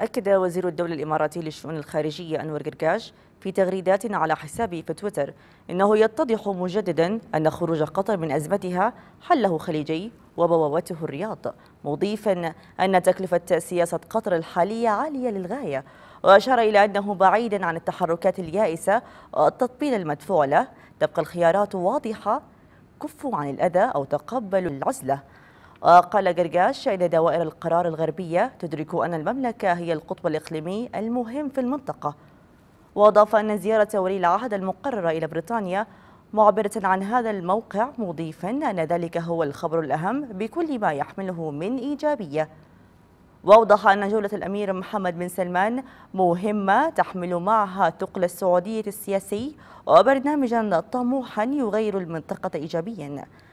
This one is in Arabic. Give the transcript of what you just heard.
أكد وزير الدولة الإماراتي للشؤون الخارجية أنور قرقاش في تغريدات على حسابه في تويتر إنه يتضح مجددا أن خروج قطر من أزمتها حله خليجي وبوابته الرياض مضيفا أن تكلفة سياسة قطر الحالية عالية للغاية وأشار إلى أنه بعيدا عن التحركات اليائسة والتطبيل المدفوع له تبقى الخيارات واضحة كفوا عن الأذى أو تقبلوا العزلة وقال قرقاش أن دوائر القرار الغربية تدرك أن المملكة هي القطب الإقليمي المهم في المنطقة وأضاف أن زيارة ولي العهد المقررة إلى بريطانيا معبرة عن هذا الموقع مضيفا أن ذلك هو الخبر الأهم بكل ما يحمله من إيجابية وأوضح أن جولة الأمير محمد بن سلمان مهمة تحمل معها ثقل السعودية السياسي وبرنامجا طموحا يغير المنطقة إيجابيا